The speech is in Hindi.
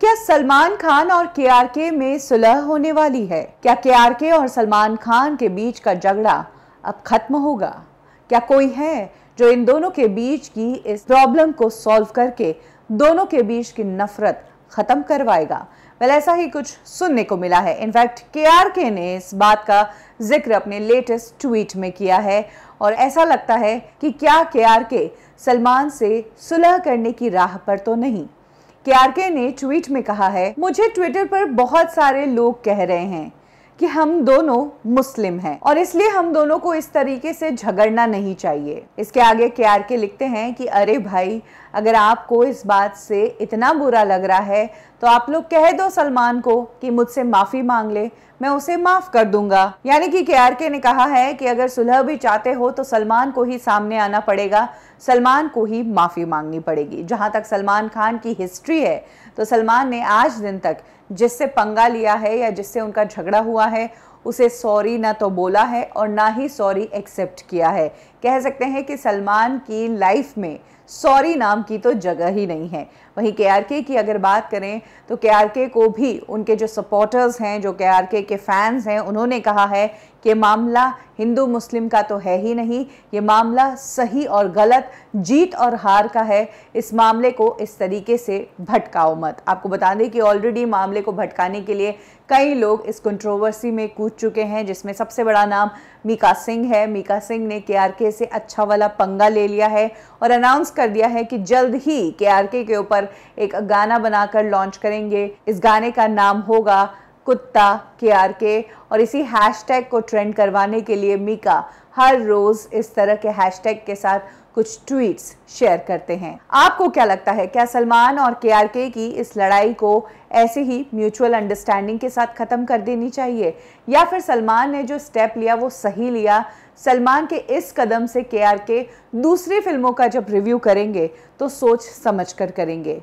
क्या सलमान खान और केआरके में सुलह होने वाली है क्या केआरके और सलमान खान के बीच का झगड़ा अब खत्म होगा क्या कोई है जो इन दोनों के बीच की इस प्रॉब्लम को सॉल्व करके दोनों के बीच की नफरत खत्म करवाएगा वेल ऐसा ही कुछ सुनने को मिला है इनफैक्ट के आर के ने इस बात का जिक्र अपने लेटेस्ट ट्वीट में किया है और ऐसा लगता है कि क्या के आर के सलमान से सुलह करने की राह पर तो नहीं केआरके ने ट्वीट में कहा है मुझे ट्विटर पर बहुत सारे लोग कह रहे हैं कि हम दोनों मुस्लिम हैं और इसलिए हम दोनों को इस तरीके से झगड़ना नहीं चाहिए इसके आगे के आर के लिखते हैं कि अरे भाई अगर आपको इस बात से इतना बुरा लग रहा है तो आप लोग कह दो सलमान को कि मुझसे माफ़ी मांग ले मैं उसे माफ़ कर दूंगा यानी कि के आर के ने कहा है कि अगर सुलह भी चाहते हो तो सलमान को ही सामने आना पड़ेगा सलमान को ही माफ़ी मांगनी पड़ेगी जहां तक सलमान खान की हिस्ट्री है तो सलमान ने आज दिन तक जिससे पंगा लिया है या जिससे उनका झगड़ा हुआ है उसे सॉरी ना तो बोला है और ना ही सॉरी एक्सेप्ट किया है कह सकते हैं कि सलमान की लाइफ में सॉरी नाम की तो जगह ही नहीं है वहीं के की अगर बात करें तो के को भी उनके जो सपोर्टर्स हैं जो के के फैंस हैं उन्होंने कहा है ये मामला हिंदू मुस्लिम का तो है ही नहीं ये मामला सही और गलत जीत और हार का है इस मामले को इस तरीके से भटकाओ मत आपको बता दें कि ऑलरेडी मामले को भटकाने के लिए कई लोग इस कंट्रोवर्सी में कूद चुके हैं जिसमें सबसे बड़ा नाम मीका सिंह है मीका सिंह ने के से अच्छा वाला पंगा ले लिया है और अनाउंस कर दिया है कि जल्द ही के के ऊपर एक गाना बनाकर लॉन्च करेंगे इस गाने का नाम होगा कुत्ता के आर के और इसी हैशटैग को ट्रेंड करवाने के लिए मीका हर रोज़ इस तरह के हैशटैग के साथ कुछ ट्वीट्स शेयर करते हैं आपको क्या लगता है क्या सलमान और के आर के की इस लड़ाई को ऐसे ही म्यूचुअल अंडरस्टैंडिंग के साथ ख़त्म कर देनी चाहिए या फिर सलमान ने जो स्टेप लिया वो सही लिया सलमान के इस कदम से के आर के दूसरी फिल्मों का जब रिव्यू करेंगे तो सोच समझ कर करेंगे